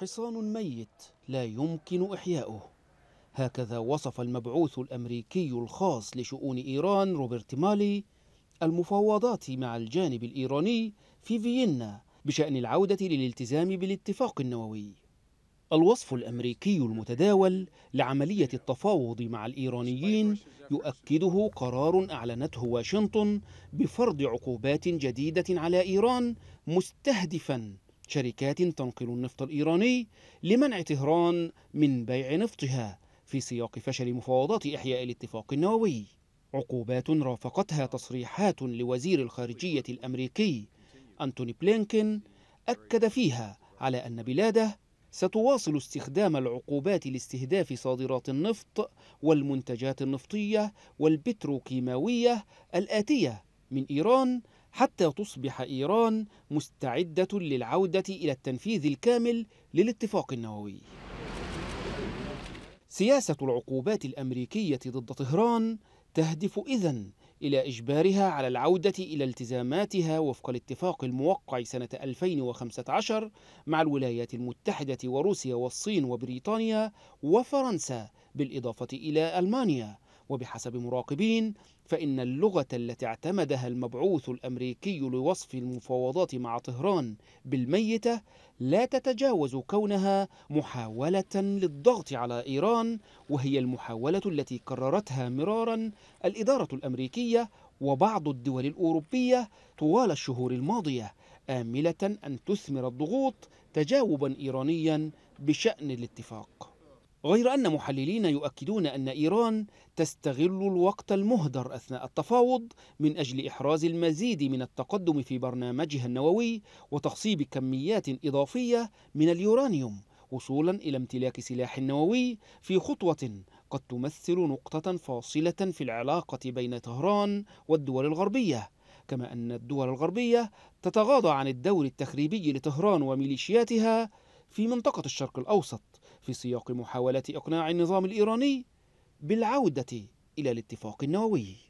حصان ميت لا يمكن إحياؤه هكذا وصف المبعوث الأمريكي الخاص لشؤون إيران روبرت مالي المفاوضات مع الجانب الإيراني في فيينا بشأن العودة للالتزام بالاتفاق النووي الوصف الأمريكي المتداول لعملية التفاوض مع الإيرانيين يؤكده قرار أعلنته واشنطن بفرض عقوبات جديدة على إيران مستهدفاً شركات تنقل النفط الإيراني لمنع طهران من بيع نفطها في سياق فشل مفاوضات إحياء الاتفاق النووي عقوبات رافقتها تصريحات لوزير الخارجية الأمريكي أنتوني بلينكين أكد فيها على أن بلاده ستواصل استخدام العقوبات لاستهداف صادرات النفط والمنتجات النفطية والبتروكيماوية الآتية من إيران حتى تصبح إيران مستعدة للعودة إلى التنفيذ الكامل للاتفاق النووي سياسة العقوبات الأمريكية ضد طهران تهدف إذن إلى إجبارها على العودة إلى التزاماتها وفق الاتفاق الموقع سنة 2015 مع الولايات المتحدة وروسيا والصين وبريطانيا وفرنسا بالإضافة إلى ألمانيا وبحسب مراقبين فإن اللغة التي اعتمدها المبعوث الأمريكي لوصف المفاوضات مع طهران بالميتة لا تتجاوز كونها محاولة للضغط على إيران وهي المحاولة التي كررتها مرارا الإدارة الأمريكية وبعض الدول الأوروبية طوال الشهور الماضية آملة أن تثمر الضغوط تجاوبا إيرانيا بشأن الاتفاق غير أن محللين يؤكدون أن إيران تستغل الوقت المهدر أثناء التفاوض من أجل إحراز المزيد من التقدم في برنامجها النووي وتخصيب كميات إضافية من اليورانيوم وصولا إلى امتلاك سلاح نووي في خطوة قد تمثل نقطة فاصلة في العلاقة بين طهران والدول الغربية كما أن الدول الغربية تتغاضى عن الدور التخريبي لطهران وميليشياتها في منطقة الشرق الأوسط في سياق محاولة إقناع النظام الإيراني بالعودة إلى الاتفاق النووي